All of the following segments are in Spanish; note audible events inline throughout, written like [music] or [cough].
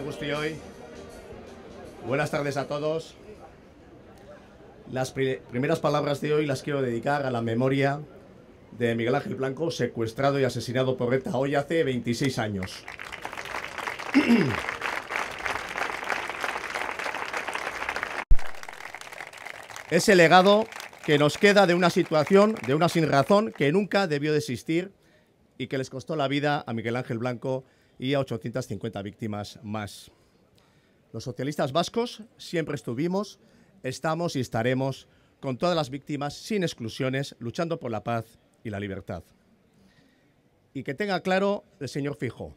De hoy. Buenas tardes a todos. Las primeras palabras de hoy las quiero dedicar a la memoria de Miguel Ángel Blanco, secuestrado y asesinado por ETA hoy hace 26 años. [clears throat] Ese legado que nos queda de una situación, de una sinrazón que nunca debió de existir y que les costó la vida a Miguel Ángel Blanco y a 850 víctimas más. Los socialistas vascos siempre estuvimos, estamos y estaremos con todas las víctimas sin exclusiones, luchando por la paz y la libertad. Y que tenga claro el señor Fijo,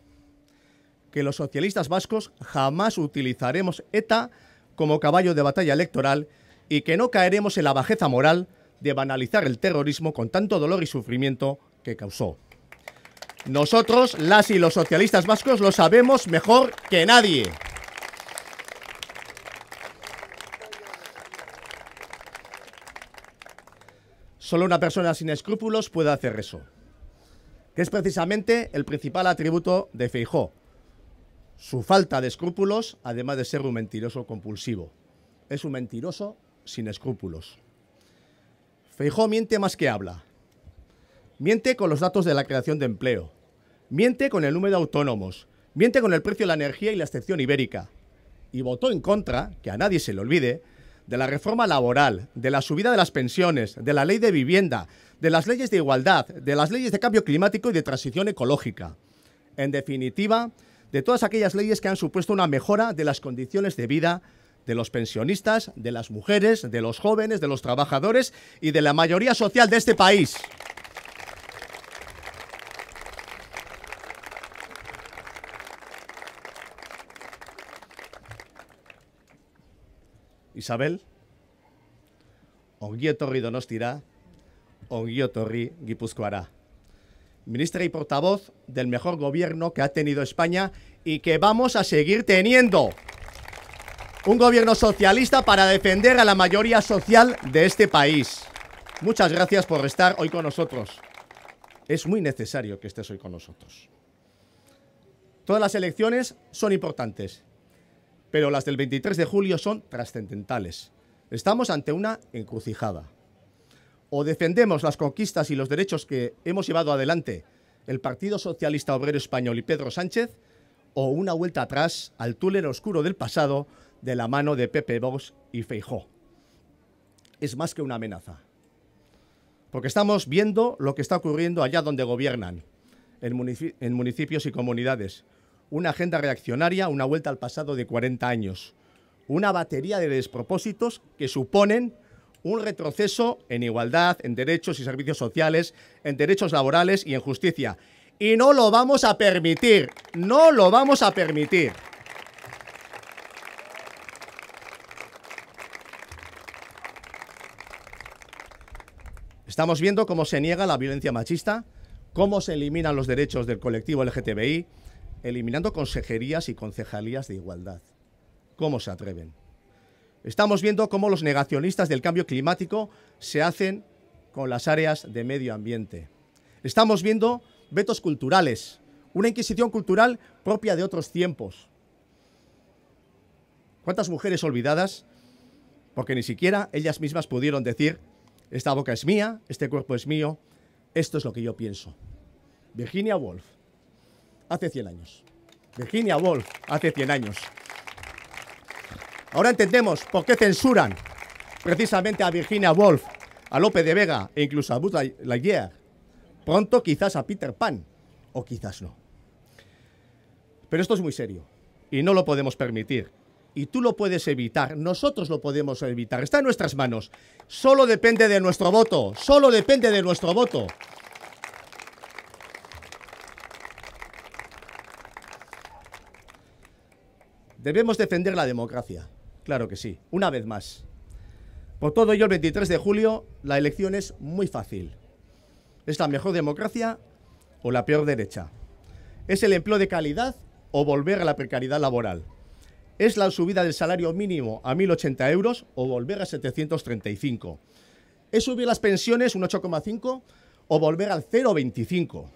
que los socialistas vascos jamás utilizaremos ETA como caballo de batalla electoral y que no caeremos en la bajeza moral de banalizar el terrorismo con tanto dolor y sufrimiento que causó. Nosotros, las y los socialistas vascos, lo sabemos mejor que nadie. Solo una persona sin escrúpulos puede hacer eso, que es precisamente el principal atributo de Feijó. Su falta de escrúpulos, además de ser un mentiroso compulsivo. Es un mentiroso sin escrúpulos. Feijó miente más que habla. Miente con los datos de la creación de empleo. Miente con el número de autónomos, miente con el precio de la energía y la excepción ibérica. Y votó en contra, que a nadie se le olvide, de la reforma laboral, de la subida de las pensiones, de la ley de vivienda, de las leyes de igualdad, de las leyes de cambio climático y de transición ecológica. En definitiva, de todas aquellas leyes que han supuesto una mejora de las condiciones de vida de los pensionistas, de las mujeres, de los jóvenes, de los trabajadores y de la mayoría social de este país. Isabel, Onguietorri Donostira, Onguietorri Guipuzcoara. Ministra y portavoz del mejor gobierno que ha tenido España y que vamos a seguir teniendo. Un gobierno socialista para defender a la mayoría social de este país. Muchas gracias por estar hoy con nosotros. Es muy necesario que estés hoy con nosotros. Todas las elecciones son importantes pero las del 23 de julio son trascendentales. Estamos ante una encrucijada. O defendemos las conquistas y los derechos que hemos llevado adelante el Partido Socialista Obrero Español y Pedro Sánchez, o una vuelta atrás al túnel oscuro del pasado de la mano de Pepe Vox y Feijó. Es más que una amenaza. Porque estamos viendo lo que está ocurriendo allá donde gobiernan, en, municipios y comunidades, una agenda reaccionaria, una vuelta al pasado de 40 años, una batería de despropósitos que suponen un retroceso en igualdad, en derechos y servicios sociales, en derechos laborales y en justicia. Y no lo vamos a permitir, no lo vamos a permitir. Estamos viendo cómo se niega la violencia machista, cómo se eliminan los derechos del colectivo LGTBI, eliminando consejerías y concejalías de igualdad. ¿Cómo se atreven? Estamos viendo cómo los negacionistas del cambio climático se hacen con las áreas de medio ambiente. Estamos viendo vetos culturales, una inquisición cultural propia de otros tiempos. ¿Cuántas mujeres olvidadas? Porque ni siquiera ellas mismas pudieron decir, esta boca es mía, este cuerpo es mío, esto es lo que yo pienso. Virginia Woolf hace 100 años. Virginia Woolf hace 100 años. Ahora entendemos por qué censuran precisamente a Virginia Woolf, a Lope de Vega e incluso a la Lightyear. Pronto quizás a Peter Pan, o quizás no. Pero esto es muy serio y no lo podemos permitir. Y tú lo puedes evitar, nosotros lo podemos evitar, está en nuestras manos. Solo depende de nuestro voto, solo depende de nuestro voto. Debemos defender la democracia, claro que sí, una vez más. Por todo ello, el 23 de julio la elección es muy fácil. ¿Es la mejor democracia o la peor derecha? ¿Es el empleo de calidad o volver a la precariedad laboral? ¿Es la subida del salario mínimo a 1.080 euros o volver a 735? ¿Es subir las pensiones un 8,5 o volver al 0,25?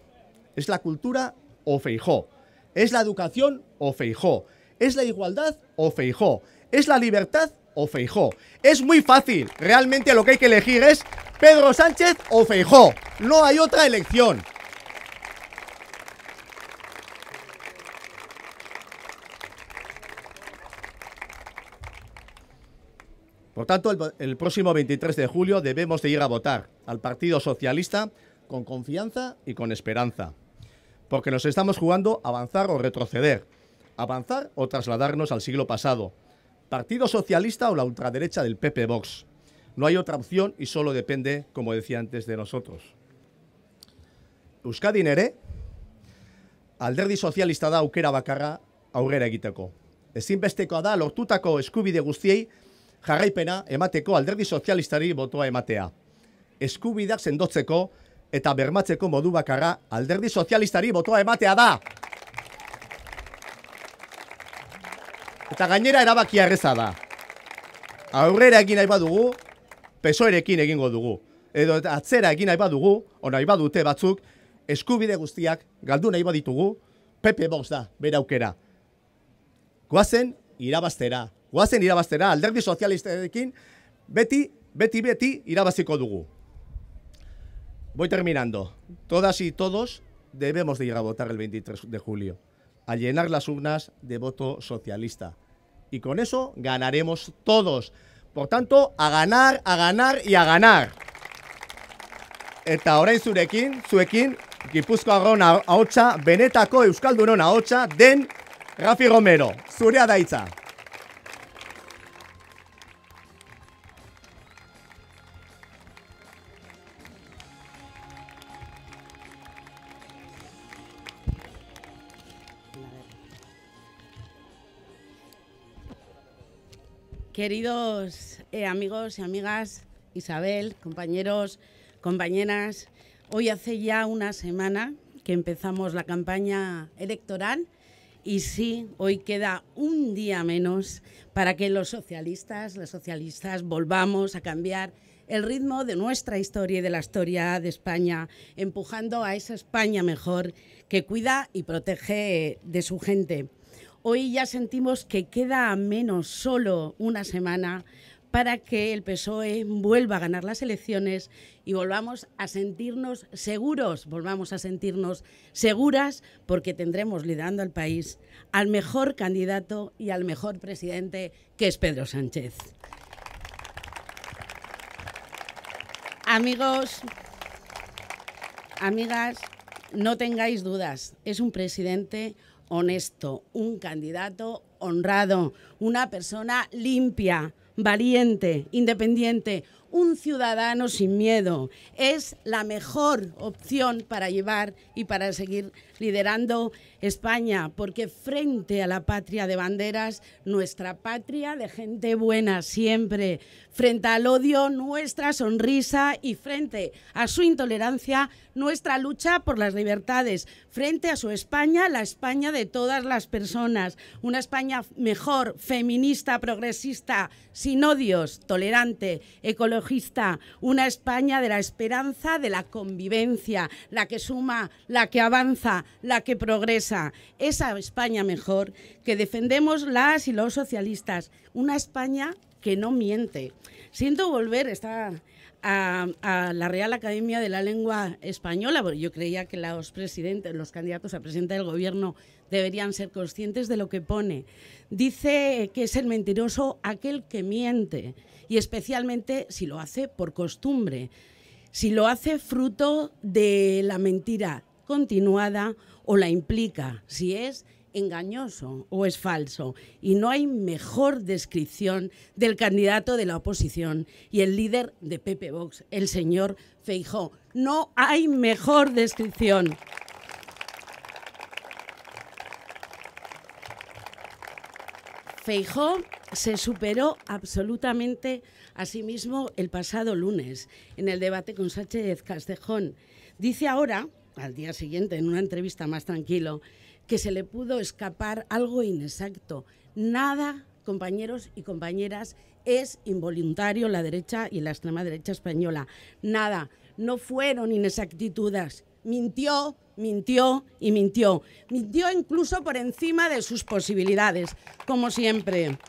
¿Es la cultura o feijó? ¿Es la educación o feijó? ¿Es la igualdad o Feijó? ¿Es la libertad o Feijó? Es muy fácil. Realmente lo que hay que elegir es Pedro Sánchez o Feijó. No hay otra elección. Por tanto, el, próximo 23 de julio debemos de ir a votar al Partido Socialista con confianza y con esperanza, porque nos estamos jugando avanzar o retroceder avanzar o trasladarnos al siglo pasado. Partido Socialista o la ultraderecha del PP Vox. No hay otra opción y solo depende, como decía antes, de nosotros. Euskadi nere, alderdi Socialista da aukera bakarra aurrera egiteko. Ezinbestekoa da lortutako eskubide guztiei jarraipena emateko alderdi sozialistari botoa ematea. Eskubideak sendotzeko eta bermatzeko modu bakarra alderdi sozialistari botoa ematea da. Eta gainera erabaki arreza da. Aurrera egin nahi badugu, pesoerekin egingo dugu. Edo atzera egin nahi badugu, ona nahi badute batzuk, eskubide guztiak galdu nahi baditugu, Pepe Box da, beraukera. Guazen irabaztera. Guazen irabaztera, alderdi sozialistarekin, beti, beti, beti irabaziko dugu. Voy terminando. Todas y todos debemos de ir a votar el 23 de julio. A llenar las urnas de voto socialista. y con eso ganaremos todos. Por tanto, a ganar, a ganar y a ganar. Eta orain zurekin, zuekin, Gipuzkoarron ahotsa, benetako Euskaldunon ocha den Rafi Romero. Zurea Queridos eh, amigos y amigas, Isabel, compañeros, compañeras, hoy hace ya una semana que empezamos la campaña electoral y sí, hoy queda un día menos para que los socialistas, las socialistas, volvamos a cambiar el ritmo de nuestra historia y de la historia de España, empujando a esa España mejor que cuida y protege de su gente. Hoy ya sentimos que queda a menos solo una semana para que el PSOE vuelva a ganar las elecciones y volvamos a sentirnos seguros, volvamos a sentirnos seguras, porque tendremos liderando al país al mejor candidato y al mejor presidente, que es Pedro Sánchez. Amigos, amigas, no tengáis dudas, es un presidente honesto, un candidato honrado, una persona limpia, valiente, independiente, un ciudadano sin miedo. Es la mejor opción para llevar y para seguir liderando España, porque frente a la patria de banderas, nuestra patria de gente buena siempre, Frente al odio, nuestra sonrisa y frente a su intolerancia, nuestra lucha por las libertades. Frente a su España, la España de todas las personas. Una España mejor, feminista, progresista, sin odios, tolerante, ecologista. Una España de la esperanza, de la convivencia, la que suma, la que avanza, la que progresa. Esa España mejor que defendemos las y los socialistas. Una España que no miente. Siento volver a, la Real Academia de la Lengua Española, porque yo creía que los presidentes, los candidatos a presidente del gobierno deberían ser conscientes de lo que pone. Dice que es el mentiroso aquel que miente, y especialmente si lo hace por costumbre, si lo hace fruto de la mentira continuada o la implica, si es engañoso o es falso. Y no hay mejor descripción del candidato de la oposición y el líder de Pepe Vox, el señor Feijó. No hay mejor descripción. Feijó se superó absolutamente a sí mismo el pasado lunes en el debate con Sánchez Castejón. Dice ahora, al día siguiente, en una entrevista más tranquilo, que se le pudo escapar algo inexacto. Nada, compañeros y compañeras, es involuntario la derecha y la extrema derecha española. Nada, no fueron inexactitudes. Mintió, mintió y mintió. Mintió incluso por encima de sus posibilidades, como siempre.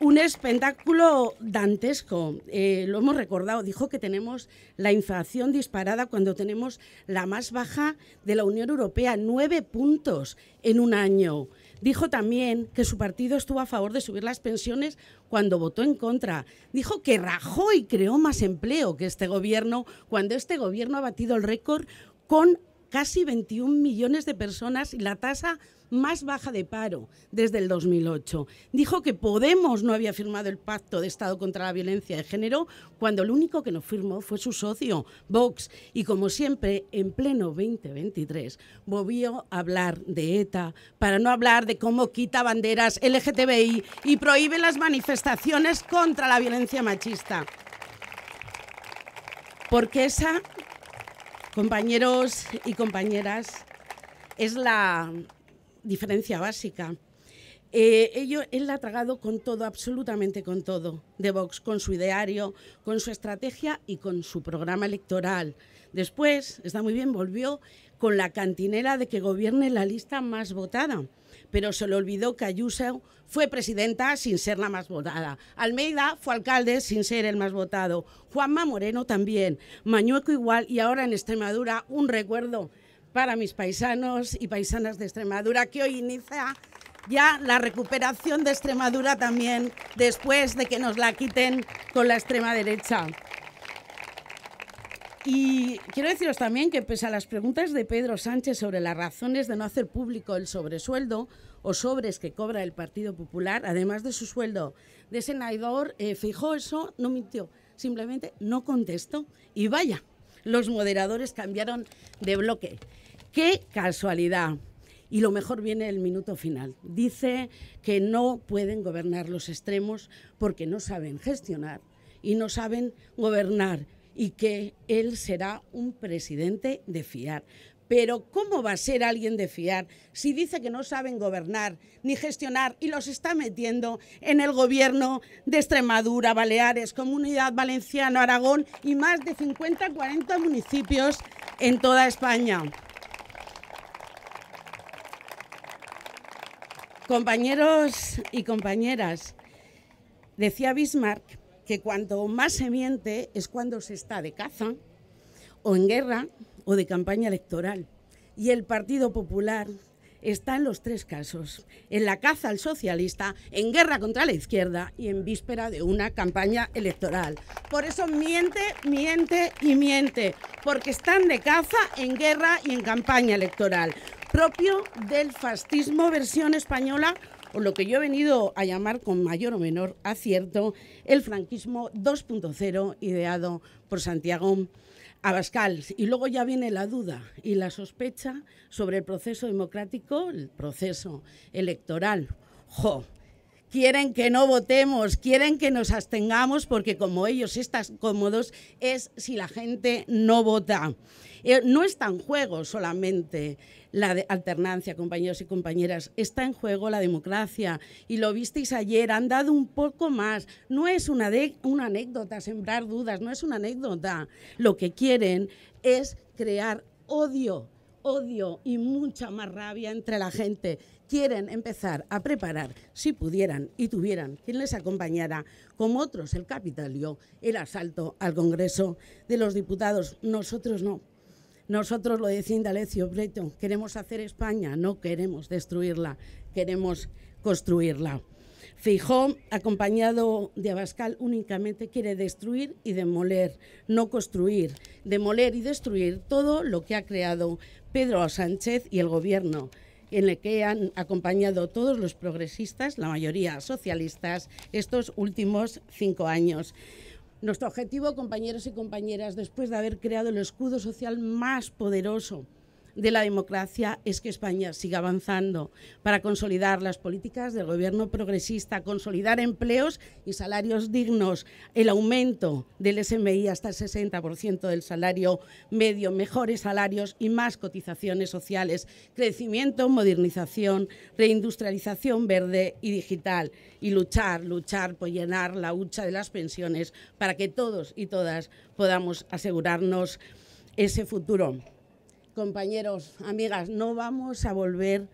un espectáculo dantesco. Eh, lo hemos recordado. Dijo que tenemos la inflación disparada cuando tenemos la más baja de la Unión Europea, nueve puntos en un año. Dijo también que su partido estuvo a favor de subir las pensiones cuando votó en contra. Dijo que Rajoy creó más empleo que este gobierno cuando este gobierno ha batido el récord con casi 21 millones de personas y la tasa más baja de paro desde el 2008. Dijo que Podemos no había firmado el pacto de Estado contra la violencia de género cuando el único que no firmó fue su socio, Vox. Y como siempre, en pleno 2023, volvió a hablar de ETA para no hablar de cómo quita banderas LGTBI y prohíbe las manifestaciones contra la violencia machista. Porque esa Compañeros y compañeras, es la diferencia básica. Eh, ello, él la ha tragado con todo, absolutamente con todo, de Vox, con su ideario, con su estrategia y con su programa electoral. Después, está muy bien, volvió con la cantinera de que gobierne la lista más votada pero se le olvidó que Ayuso fue presidenta sin ser la más votada. Almeida fue alcalde sin ser el más votado. Juanma Moreno también. Mañueco igual y ahora en Extremadura un recuerdo para mis paisanos y paisanas de Extremadura que hoy inicia ya la recuperación de Extremadura también después de que nos la quiten con la extrema derecha. Y quiero deciros también que pese a las preguntas de Pedro Sánchez sobre las razones de no hacer público el sobresueldo o sobres que cobra el Partido Popular, además de su sueldo de senador, eh, fijó eso, no mintió, simplemente no contestó. Y vaya, los moderadores cambiaron de bloque. ¡Qué casualidad! Y lo mejor viene el minuto final. Dice que no pueden gobernar los extremos porque no saben gestionar y no saben gobernar y que él será un presidente de fiar. Pero ¿cómo va a ser alguien de fiar si dice que no saben gobernar ni gestionar y los está metiendo en el gobierno de Extremadura, Baleares, Comunidad Valenciana, Aragón y más de 50, 40 municipios en toda España? Compañeros y compañeras, decía Bismarck que cuanto más se miente es cuando se está de caza o en guerra o de campaña electoral. Y el Partido Popular está en los tres casos, en la caza al socialista, en guerra contra la izquierda y en víspera de una campaña electoral. Por eso miente, miente y miente, porque están de caza, en guerra y en campaña electoral, propio del fascismo versión española o lo que yo he venido a llamar con mayor o menor acierto el franquismo 2.0 ideado por Santiago Abascal. Y luego ya viene la duda y la sospecha sobre el proceso democrático, el proceso electoral. ¡Jo! quieren que no votemos, quieren que nos abstengamos porque como ellos están cómodos es si la gente no vota. Eh, no está en juego solamente la alternancia, compañeros y compañeras, está en juego la democracia y lo visteis ayer, han dado un poco más. No es una, una anécdota, sembrar dudas, no es una anécdota. Lo que quieren es crear odio, odio y mucha más rabia entre la gente quieren empezar a preparar, si pudieran y tuvieran quien les acompañara, como otros el Capitalio, el asalto al Congreso de los Diputados. Nosotros no. Nosotros, lo decía Indalecio Breton, queremos hacer España, no queremos destruirla, queremos construirla. Fijó acompañado de Abascal, únicamente quiere destruir y demoler, no construir, demoler y destruir todo lo que ha creado Pedro Sánchez y el Gobierno, en el que han acompañado todos los progresistas, la mayoría socialistas, estos últimos cinco años. Nuestro objetivo, compañeros y compañeras, después de haber creado el escudo social más poderoso de la democracia es que España siga avanzando para consolidar las políticas del gobierno progresista, consolidar empleos y salarios dignos, el aumento del SMI hasta el 60% del salario medio, mejores salarios y más cotizaciones sociales, crecimiento, modernización, reindustrialización verde y digital y luchar, luchar por llenar la hucha de las pensiones para que todos y todas podamos asegurarnos ese futuro compañeros, amigas, no vamos a volver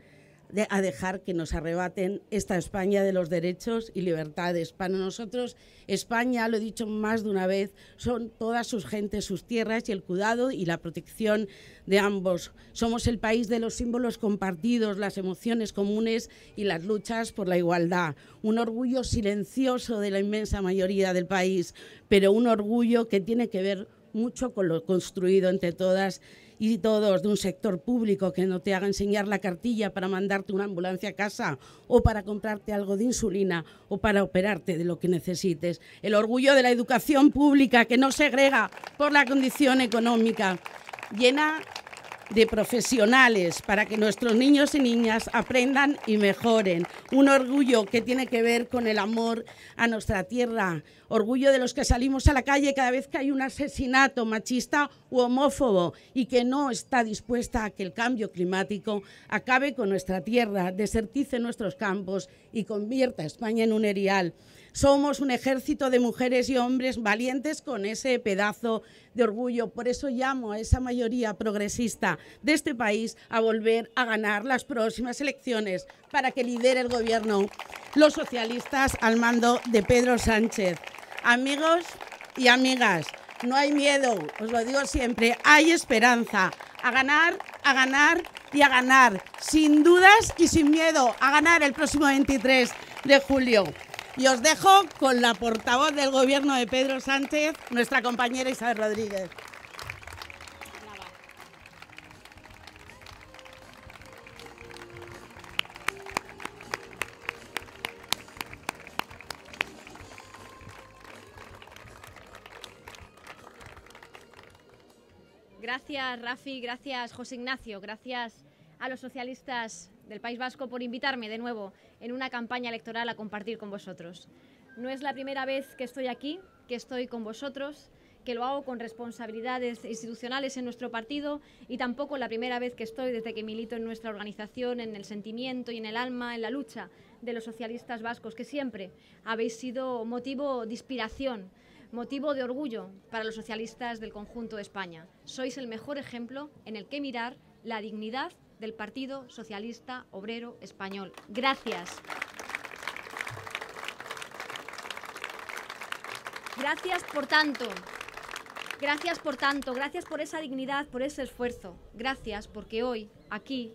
a dejar que nos arrebaten esta España de los derechos y libertades. Para nosotros, España, lo he dicho más de una vez, son todas sus gentes, sus tierras y el cuidado y la protección de ambos. Somos el país de los símbolos compartidos, las emociones comunes y las luchas por la igualdad. Un orgullo silencioso de la inmensa mayoría del país, pero un orgullo que tiene que ver mucho con lo construido entre todas y todos de un sector público que no te haga enseñar la cartilla para mandarte una ambulancia a casa o para comprarte algo de insulina o para operarte de lo que necesites. El orgullo de la educación pública que no segrega por la condición económica. Llena de profesionales para que nuestros niños y niñas aprendan y mejoren. Un orgullo que tiene que ver con el amor a nuestra tierra, orgullo de los que salimos a la calle cada vez que hay un asesinato machista u homófobo y que no está dispuesta a que el cambio climático acabe con nuestra tierra, desertice nuestros campos y convierta a España en un erial somos un ejército de mujeres y hombres valientes con ese pedazo de orgullo. Por eso llamo a esa mayoría progresista de este país a volver a ganar las próximas elecciones para que lidere el gobierno los socialistas al mando de Pedro Sánchez. Amigos y amigas, no hay miedo, os lo digo siempre, hay esperanza. A ganar, a ganar y a ganar, sin dudas y sin miedo, a ganar el próximo 23 de julio. Y os dejo con la portavoz del gobierno de Pedro Sánchez, nuestra compañera Isabel Rodríguez. Gracias, Rafi, gracias, José Ignacio, gracias a los socialistas del País Vasco por invitarme de nuevo en una campaña electoral a compartir con vosotros. No es la primera vez que estoy aquí, que estoy con vosotros, que lo hago con responsabilidades institucionales en nuestro partido y tampoco la primera vez que estoy desde que milito en nuestra organización, en el sentimiento y en el alma, en la lucha de los socialistas vascos, que siempre habéis sido motivo de inspiración, motivo de orgullo para los socialistas del conjunto de España. Sois el mejor ejemplo en el que mirar la dignidad del Partido Socialista Obrero Español. Gracias. Gracias por tanto. Gracias por tanto, gracias por esa dignidad, por ese esfuerzo. Gracias porque hoy, aquí,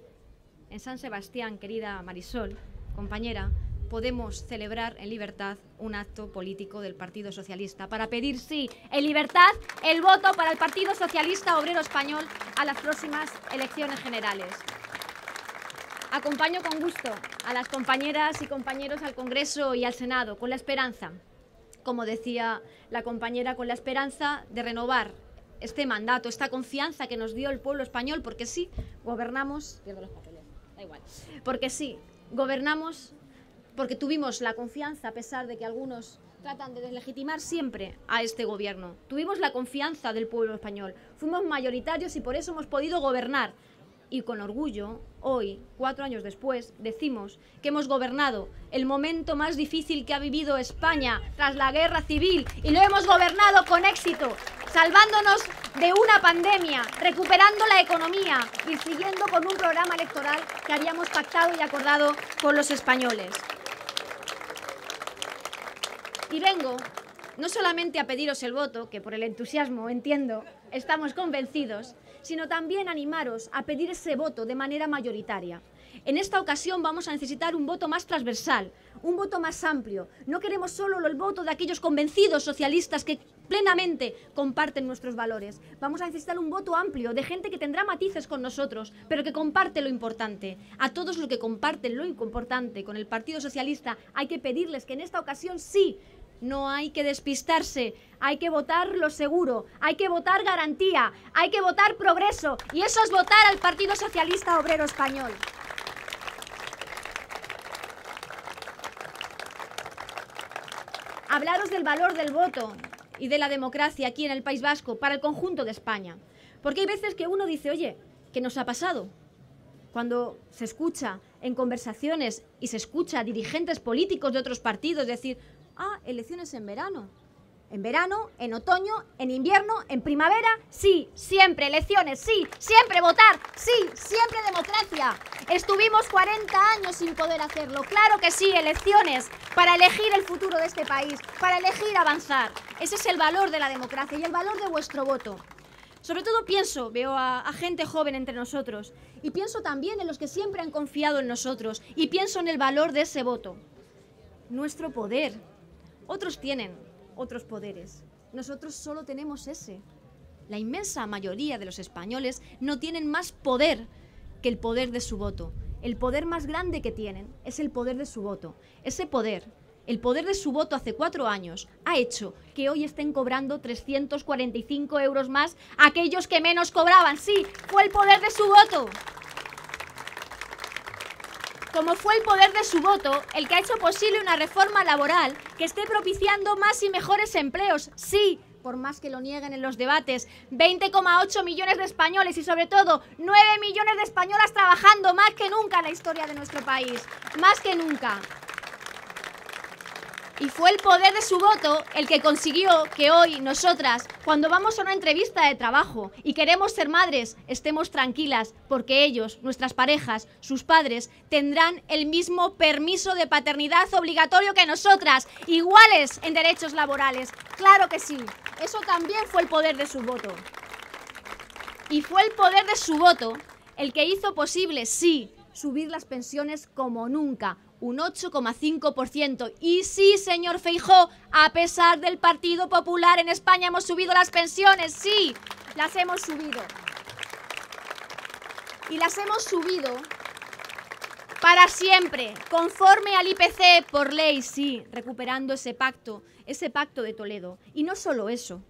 en San Sebastián, querida Marisol, compañera, podemos celebrar en libertad un acto político del Partido Socialista para pedir, sí, en libertad el voto para el Partido Socialista Obrero Español a las próximas elecciones generales. Acompaño con gusto a las compañeras y compañeros al Congreso y al Senado con la esperanza, como decía la compañera, con la esperanza de renovar este mandato, esta confianza que nos dio el pueblo español, porque sí, gobernamos, los da igual, porque sí, gobernamos porque tuvimos la confianza, a pesar de que algunos tratan de deslegitimar siempre a este gobierno. Tuvimos la confianza del pueblo español, fuimos mayoritarios y por eso hemos podido gobernar y con orgullo, hoy, cuatro años después, decimos que hemos gobernado el momento más difícil que ha vivido España tras la guerra civil y lo hemos gobernado con éxito, salvándonos de una pandemia, recuperando la economía y siguiendo con un programa electoral que habíamos pactado y acordado con los españoles. Y vengo no solamente a pediros el voto, que por el entusiasmo entiendo, estamos convencidos, sino también animaros a pedir ese voto de manera mayoritaria. En esta ocasión vamos a necesitar un voto más transversal, un voto más amplio. No queremos solo el voto de aquellos convencidos socialistas que plenamente comparten nuestros valores. Vamos a necesitar un voto amplio de gente que tendrá matices con nosotros, pero que comparte lo importante. A todos los que comparten lo importante con el Partido Socialista hay que pedirles que en esta ocasión sí no hay que despistarse hay que votar lo seguro, hay que votar garantía, hay que votar progreso y eso es votar al Partido Socialista Obrero Español. Hablaros del valor del voto y de la democracia aquí en el País Vasco para el conjunto de España. Porque hay veces que uno dice, oye, ¿qué nos ha pasado? Cuando se escucha en conversaciones y se escucha a dirigentes políticos de otros partidos decir, ah, elecciones en verano, en verano, en otoño, en invierno, en primavera, sí, siempre elecciones, sí, siempre votar, sí, siempre democracia. Estuvimos 40 años sin poder hacerlo, claro que sí, elecciones, para elegir el futuro de este país, para elegir avanzar. Ese es el valor de la democracia y el valor de vuestro voto. Sobre todo pienso, veo a, gente joven entre nosotros y pienso también en los que siempre han confiado en nosotros y pienso en el valor de ese voto. Nuestro poder. Otros tienen, otros poderes. Nosotros solo tenemos ese. La inmensa mayoría de los españoles no tienen más poder que el poder de su voto. El poder más grande que tienen es el poder de su voto. Ese poder, el poder de su voto hace cuatro años, ha hecho que hoy estén cobrando 345 euros más aquellos que menos cobraban. Sí, fue el poder de su voto como fue el poder de su voto el que ha hecho posible una reforma laboral que esté propiciando más y mejores empleos. Sí, por más que lo nieguen en los debates. 20,8 millones de españoles y sobre todo 9 millones de españolas trabajando más que nunca en la historia de nuestro país. Más que nunca. Y fue el poder de su voto el que consiguió que hoy nosotras, cuando vamos a una entrevista de trabajo y queremos ser madres, estemos tranquilas porque ellos, nuestras parejas, sus padres, tendrán el mismo permiso de paternidad obligatorio que nosotras, iguales en derechos laborales. Claro que sí, eso también fue el poder de su voto. Y fue el poder de su voto el que hizo posible, sí, subir las pensiones como nunca, un 8,5%. Y sí, señor Feijó, a pesar del Partido Popular en España hemos subido las pensiones, sí, las hemos subido. Y las hemos subido para siempre, conforme al IPC por ley, sí, recuperando ese pacto, ese pacto de Toledo. Y no solo eso,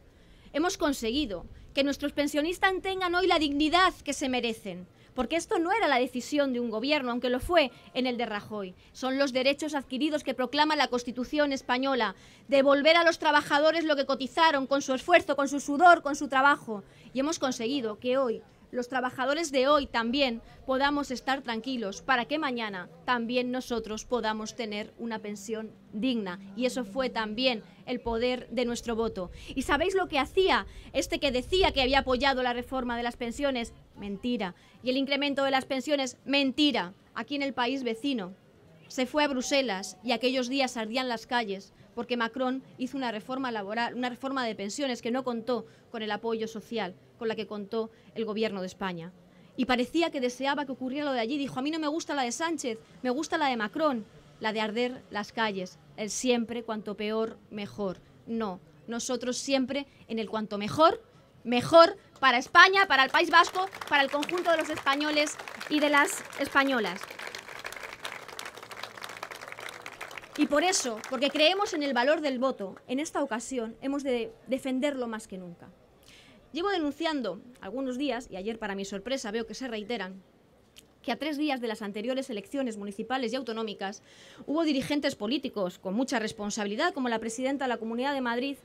hemos conseguido que nuestros pensionistas tengan hoy la dignidad que se merecen porque esto no era la decisión de un gobierno, aunque lo fue en el de Rajoy. Son los derechos adquiridos que proclama la Constitución española, devolver a los trabajadores lo que cotizaron con su esfuerzo, con su sudor, con su trabajo. Y hemos conseguido que hoy los trabajadores de hoy también podamos estar tranquilos para que mañana también nosotros podamos tener una pensión digna. Y eso fue también el poder de nuestro voto. ¿Y sabéis lo que hacía este que decía que había apoyado la reforma de las pensiones? Mentira. ¿Y el incremento de las pensiones? Mentira. Aquí en el país vecino. Se fue a Bruselas y aquellos días ardían las calles porque Macron hizo una reforma laboral, una reforma de pensiones que no contó con el apoyo social con la que contó el gobierno de España. Y parecía que deseaba que ocurriera lo de allí. Dijo, a mí no me gusta la de Sánchez, me gusta la de Macron, la de arder las calles, el siempre, cuanto peor, mejor. No, nosotros siempre en el cuanto mejor, mejor para España, para el País Vasco, para el conjunto de los españoles y de las españolas. Y por eso, porque creemos en el valor del voto, en esta ocasión hemos de defenderlo más que nunca. Llevo denunciando algunos días, y ayer para mi sorpresa veo que se reiteran, que a tres días de las anteriores elecciones municipales y autonómicas hubo dirigentes políticos con mucha responsabilidad, como la presidenta de la Comunidad de Madrid,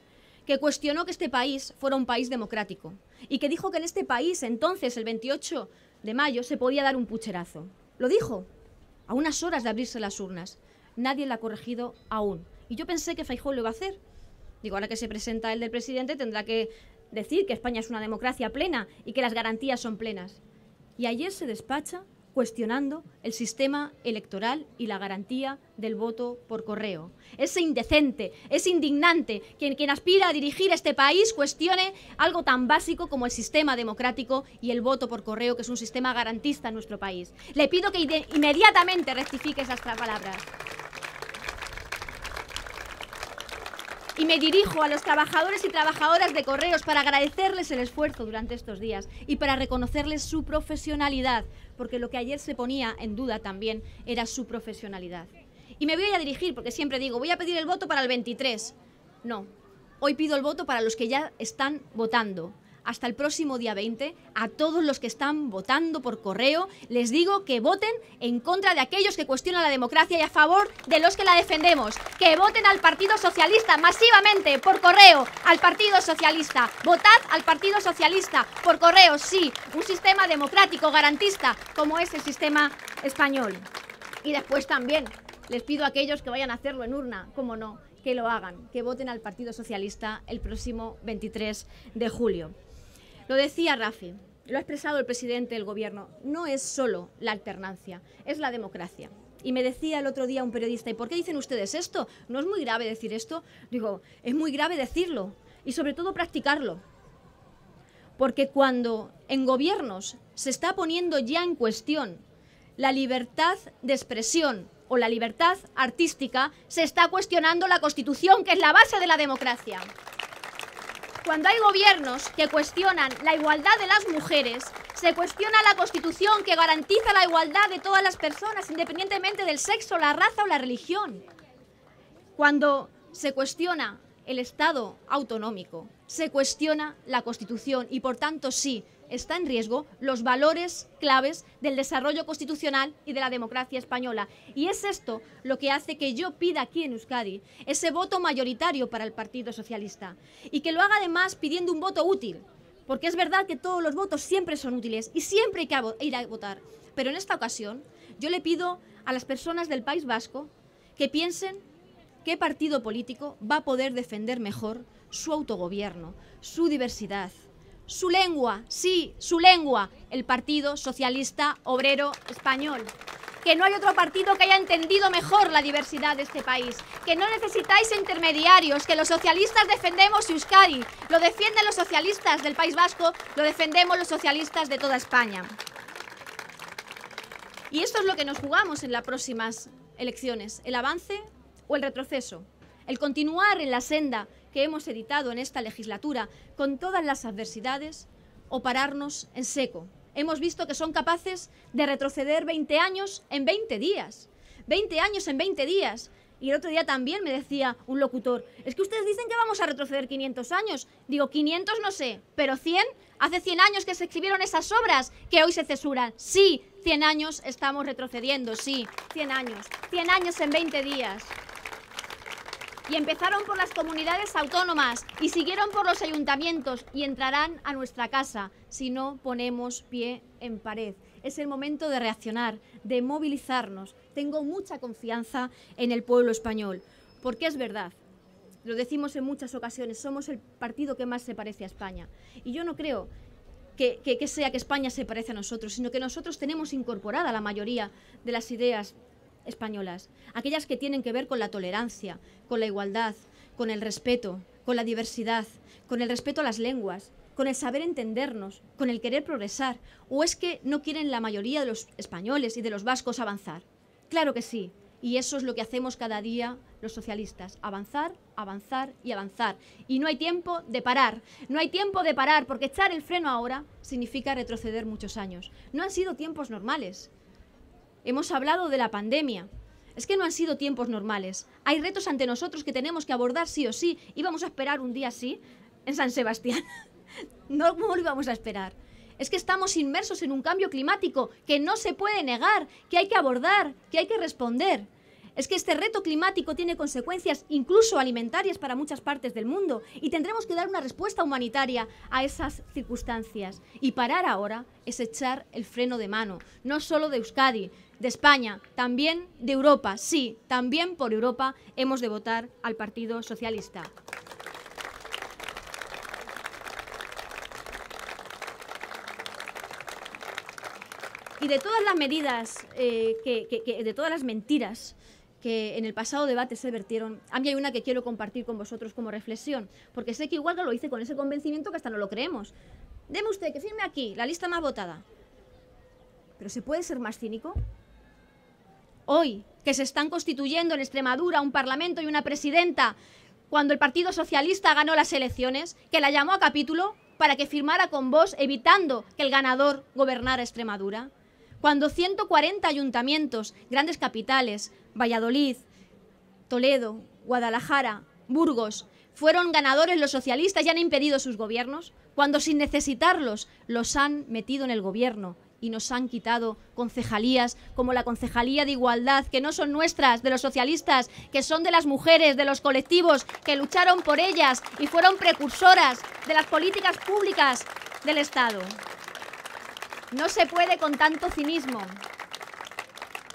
que cuestionó que este país fuera un país democrático y que dijo que en este país, entonces, el 28 de mayo, se podía dar un pucherazo. Lo dijo, a unas horas de abrirse las urnas nadie la ha corregido aún. Y yo pensé que Fajó lo iba a hacer. Digo, ahora que se presenta el del presidente tendrá que decir que España es una democracia plena y que las garantías son plenas. Y ayer se despacha cuestionando el sistema electoral y la garantía del voto por correo. Es indecente, es indignante que quien aspira a dirigir este país cuestione algo tan básico como el sistema democrático y el voto por correo, que es un sistema garantista en nuestro país. Le pido que inmediatamente rectifique esas palabras. y me dirijo a los trabajadores y trabajadoras de correos para agradecerles el esfuerzo durante estos días y para reconocerles su profesionalidad, porque lo que ayer se ponía en duda también era su profesionalidad. Y me voy a dirigir, porque siempre digo, voy a pedir el voto para el 23. No, hoy pido el voto para los que ya están votando, hasta el próximo día 20 a todos los que están votando por correo. Les digo que voten en contra de aquellos que cuestionan la democracia y a favor de los que la defendemos. Que voten al Partido Socialista masivamente por correo, al Partido Socialista. Votad al Partido Socialista por correo, sí. Un sistema democrático garantista como es el sistema español. Y después también les pido a aquellos que vayan a hacerlo en urna, como no, que lo hagan, que voten al Partido Socialista el próximo 23 de julio. Lo decía Rafi, lo ha expresado el presidente del gobierno, no es solo la alternancia, es la democracia. Y me decía el otro día un periodista, ¿y por qué dicen ustedes esto? ¿No es muy grave decir esto? Digo, es muy grave decirlo y sobre todo practicarlo. Porque cuando en gobiernos se está poniendo ya en cuestión la libertad de expresión o la libertad artística, se está cuestionando la Constitución, que es la base de la democracia. Cuando hay gobiernos que cuestionan la igualdad de las mujeres, se cuestiona la Constitución que garantiza la igualdad de todas las personas, independientemente del sexo, la raza o la religión. Cuando se cuestiona el Estado autonómico, se cuestiona la Constitución y, por tanto, sí, está en riesgo los valores claves del desarrollo constitucional y de la democracia española. Y es esto lo que hace que yo pida aquí en Euskadi ese voto mayoritario para el Partido Socialista y que lo haga además pidiendo un voto útil, porque es verdad que todos los votos siempre son útiles y siempre hay que ir a votar. Pero en esta ocasión yo le pido a las personas del País Vasco que piensen qué partido político va a poder defender mejor su autogobierno, su diversidad, su lengua, sí, su lengua, el Partido Socialista Obrero Español. Que no hay otro partido que haya entendido mejor la diversidad de este país. Que no necesitáis intermediarios, que los socialistas defendemos Euskadi. Lo defienden los socialistas del País Vasco, lo defendemos los socialistas de toda España. Y esto es lo que nos jugamos en las próximas elecciones, el avance o el retroceso, el continuar en la senda que hemos editado en esta legislatura con todas las adversidades o pararnos en seco. Hemos visto que son capaces de retroceder 20 años en 20 días. 20 años en 20 días. Y el otro día también me decía un locutor, es que ustedes dicen que vamos a retroceder 500 años. Digo, 500 no sé, pero 100. Hace 100 años que se escribieron esas obras que hoy se cesuran. Sí, 100 años estamos retrocediendo, sí, 100 años. 100 años en 20 días y empezaron por las comunidades autónomas y siguieron por los ayuntamientos y entrarán a nuestra casa si no ponemos pie en pared. Es el momento de reaccionar, de movilizarnos. Tengo mucha confianza en el pueblo español, porque es verdad, lo decimos en muchas ocasiones, somos el partido que más se parece a España. Y yo no creo que, sea que España se parece a nosotros, sino que nosotros tenemos incorporada la mayoría de las ideas españolas, aquellas que tienen que ver con la tolerancia, con la igualdad, con el respeto, con la diversidad, con el respeto a las lenguas, con el saber entendernos, con el querer progresar, o es que no quieren la mayoría de los españoles y de los vascos avanzar. Claro que sí, y eso es lo que hacemos cada día los socialistas, avanzar, avanzar y avanzar. Y no hay tiempo de parar, no hay tiempo de parar, porque echar el freno ahora significa retroceder muchos años. No han sido tiempos normales, Hemos hablado de la pandemia. Es que no han sido tiempos normales. Hay retos ante nosotros que tenemos que abordar sí o sí. Íbamos a esperar un día así en San Sebastián. [laughs] no, lo íbamos a esperar. Es que estamos inmersos en un cambio climático que no se puede negar, que hay que abordar, que hay que responder. Es que este reto climático tiene consecuencias incluso alimentarias para muchas partes del mundo y tendremos que dar una respuesta humanitaria a esas circunstancias. Y parar ahora es echar el freno de mano, no solo de Euskadi, de España, también de Europa. Sí, también por Europa hemos de votar al Partido Socialista. Y de todas las medidas, eh, que, de todas las mentiras que en el pasado debate se vertieron, a mí hay una que quiero compartir con vosotros como reflexión, porque sé que igual que lo hice con ese convencimiento que hasta no lo creemos. Deme usted que firme aquí la lista más votada. ¿Pero se puede ser más cínico? hoy, que se están constituyendo en Extremadura un parlamento y una presidenta, cuando el Partido Socialista ganó las elecciones, que la llamó a capítulo para que firmara con voz evitando que el ganador gobernara Extremadura. Cuando 140 ayuntamientos, grandes capitales, Valladolid, Toledo, Guadalajara, Burgos, fueron ganadores los socialistas y han impedido sus gobiernos, cuando sin necesitarlos los han metido en el gobierno y nos han quitado concejalías como la concejalía de igualdad, que no son nuestras, de los socialistas, que son de las mujeres, de los colectivos, que lucharon por ellas y fueron precursoras de las políticas públicas del Estado. No se puede con tanto cinismo.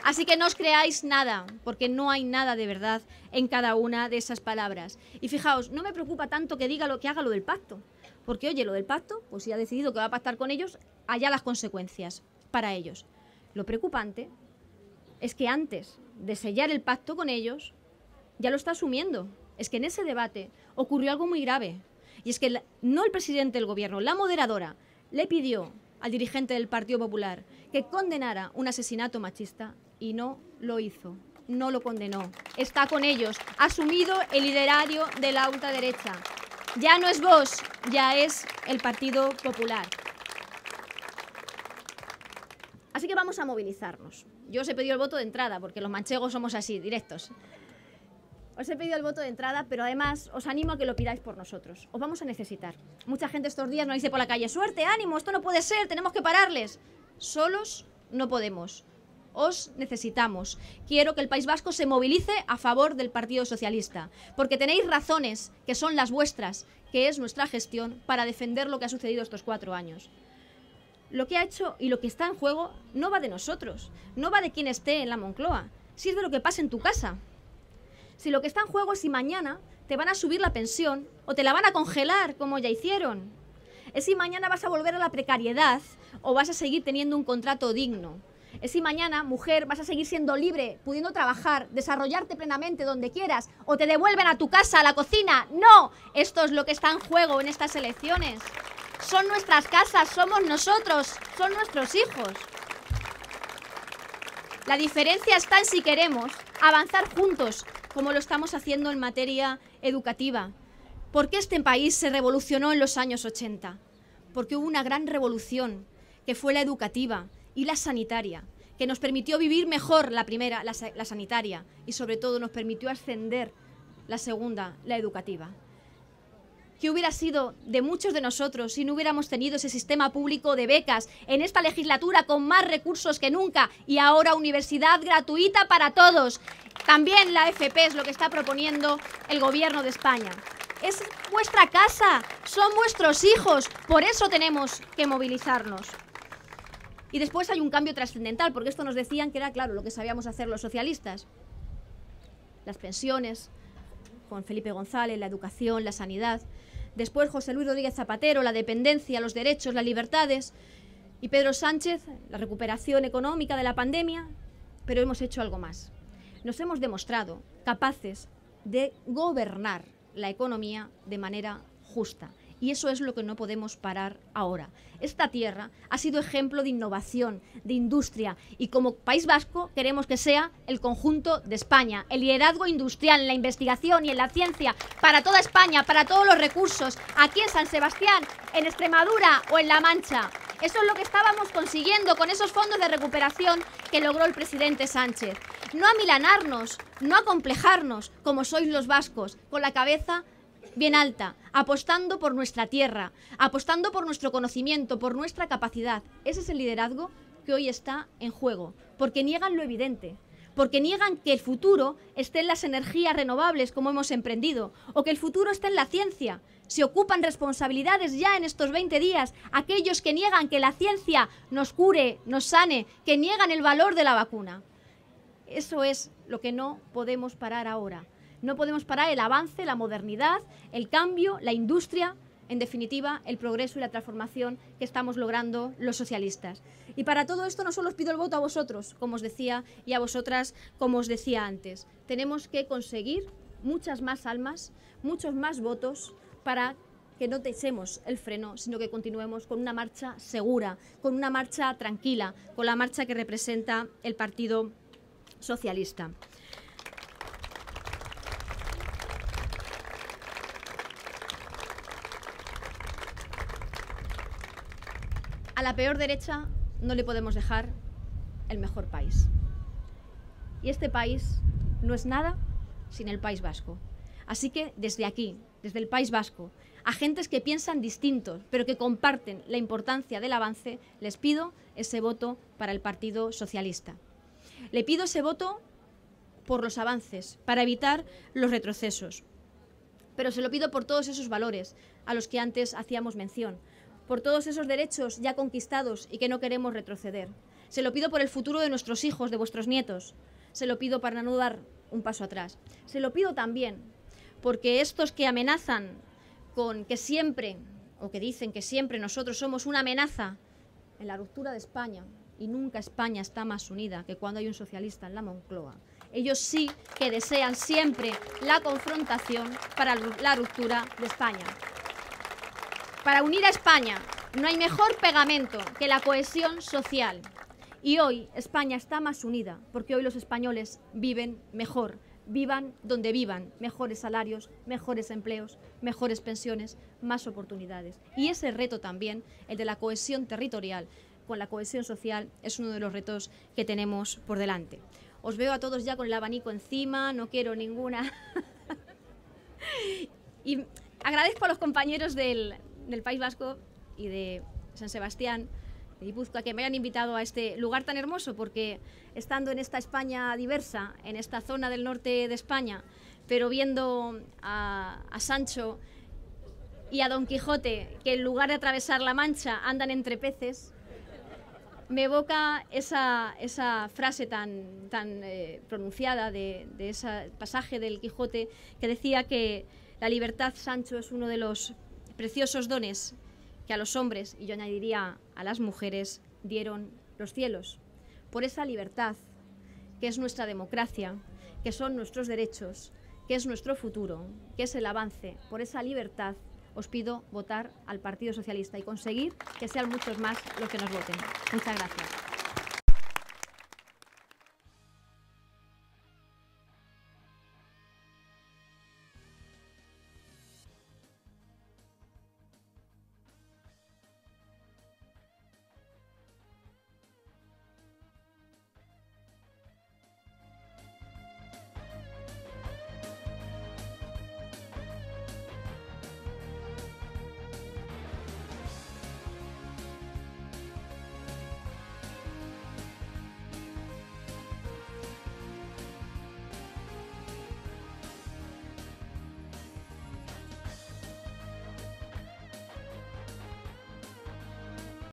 Así que no os creáis nada, porque no hay nada de verdad en cada una de esas palabras. Y fijaos, no me preocupa tanto que diga lo que haga lo del pacto, porque, oye, lo del pacto, pues si ha decidido que va a pactar con ellos, allá las consecuencias para ellos. Lo preocupante es que antes de sellar el pacto con ellos, ya lo está asumiendo. Es que en ese debate ocurrió algo muy grave. Y es que no el presidente del gobierno, la moderadora, le pidió al dirigente del Partido Popular que condenara un asesinato machista y no lo hizo. No lo condenó. Está con ellos. Ha asumido el liderario de la ultraderecha. Ya no es vos, ya es el Partido Popular. Así que vamos a movilizarnos. Yo os he pedido el voto de entrada, porque los manchegos somos así, directos. Os he pedido el voto de entrada, pero además os animo a que lo pidáis por nosotros. Os vamos a necesitar. Mucha gente estos días nos dice por la calle, suerte, ánimo, esto no puede ser, tenemos que pararles. Solos no podemos os necesitamos. Quiero que el País Vasco se movilice a favor del Partido Socialista, porque tenéis razones que son las vuestras, que es nuestra gestión, para defender lo que ha sucedido estos cuatro años. Lo que ha hecho y lo que está en juego no va de nosotros, no va de quien esté en la Moncloa, sirve de lo que pasa en tu casa. Si lo que está en juego es si mañana te van a subir la pensión o te la van a congelar, como ya hicieron. Es si mañana vas a volver a la precariedad o vas a seguir teniendo un contrato digno es si mañana, mujer, vas a seguir siendo libre, pudiendo trabajar, desarrollarte plenamente donde quieras, o te devuelven a tu casa, a la cocina. No, esto es lo que está en juego en estas elecciones. Son nuestras casas, somos nosotros, son nuestros hijos. La diferencia está en si queremos avanzar juntos, como lo estamos haciendo en materia educativa. ¿Por qué este país se revolucionó en los años 80? Porque hubo una gran revolución, que fue la educativa, y la sanitaria, que nos permitió vivir mejor la primera, la, sanitaria, y sobre todo nos permitió ascender la segunda, la educativa. que hubiera sido de muchos de nosotros si no hubiéramos tenido ese sistema público de becas en esta legislatura con más recursos que nunca y ahora universidad gratuita para todos? También la FP es lo que está proponiendo el Gobierno de España. Es vuestra casa, son vuestros hijos, por eso tenemos que movilizarnos. Y después hay un cambio trascendental, porque esto nos decían que era, claro, lo que sabíamos hacer los socialistas. Las pensiones, con Felipe González, la educación, la sanidad. Después José Luis Rodríguez Zapatero, la dependencia, los derechos, las libertades. Y Pedro Sánchez, la recuperación económica de la pandemia. Pero hemos hecho algo más. Nos hemos demostrado capaces de gobernar la economía de manera justa y eso es lo que no podemos parar ahora. Esta tierra ha sido ejemplo de innovación, de industria y como País Vasco queremos que sea el conjunto de España, el liderazgo industrial en la investigación y en la ciencia para toda España, para todos los recursos, aquí en San Sebastián, en Extremadura o en La Mancha. Eso es lo que estábamos consiguiendo con esos fondos de recuperación que logró el presidente Sánchez. No a milanarnos, no acomplejarnos como sois los vascos, con la cabeza bien alta, apostando por nuestra tierra, apostando por nuestro conocimiento, por nuestra capacidad. Ese es el liderazgo que hoy está en juego, porque niegan lo evidente, porque niegan que el futuro esté en las energías renovables como hemos emprendido, o que el futuro esté en la ciencia. Se ocupan responsabilidades ya en estos 20 días aquellos que niegan que la ciencia nos cure, nos sane, que niegan el valor de la vacuna. Eso es lo que no podemos parar ahora. No podemos parar el avance, la modernidad, el cambio, la industria, en definitiva, el progreso y la transformación que estamos logrando los socialistas. Y para todo esto no solo os pido el voto a vosotros, como os decía, y a vosotras, como os decía antes. Tenemos que conseguir muchas más almas, muchos más votos para que no echemos el freno, sino que continuemos con una marcha segura, con una marcha tranquila, con la marcha que representa el Partido Socialista. la peor derecha no le podemos dejar el mejor país. Y este país no es nada sin el País Vasco. Así que desde aquí, desde el País Vasco, a gentes que piensan distintos, pero que comparten la importancia del avance, les pido ese voto para el Partido Socialista. Le pido ese voto por los avances, para evitar los retrocesos. Pero se lo pido por todos esos valores a los que antes hacíamos mención, por todos esos derechos ya conquistados y que no queremos retroceder. Se lo pido por el futuro de nuestros hijos, de vuestros nietos. Se lo pido para no dar un paso atrás. Se lo pido también porque estos que amenazan con que siempre, o que dicen que siempre nosotros somos una amenaza en la ruptura de España, y nunca España está más unida que cuando hay un socialista en la Moncloa. Ellos sí que desean siempre la confrontación para la ruptura de España. Para unir a España no hay mejor pegamento que la cohesión social. Y hoy España está más unida porque hoy los españoles viven mejor, vivan donde vivan, mejores salarios, mejores empleos, mejores pensiones, más oportunidades. Y ese reto también, el de la cohesión territorial con la cohesión social, es uno de los retos que tenemos por delante. Os veo a todos ya con el abanico encima, no quiero ninguna. [laughs] y agradezco a los compañeros del, del País Vasco y de San Sebastián, de Guipúzcoa, que me hayan invitado a este lugar tan hermoso, porque estando en esta España diversa, en esta zona del norte de España, pero viendo a, Sancho y a Don Quijote, que en lugar de atravesar la Mancha andan entre peces, me evoca esa, frase tan, tan eh, pronunciada de, de ese pasaje del Quijote que decía que la libertad, Sancho, es uno de los preciosos dones que a los hombres, y yo añadiría a las mujeres, dieron los cielos, por esa libertad que es nuestra democracia, que son nuestros derechos, que es nuestro futuro, que es el avance, por esa libertad os pido votar al Partido Socialista y conseguir que sean muchos más los que nos voten. Muchas gracias.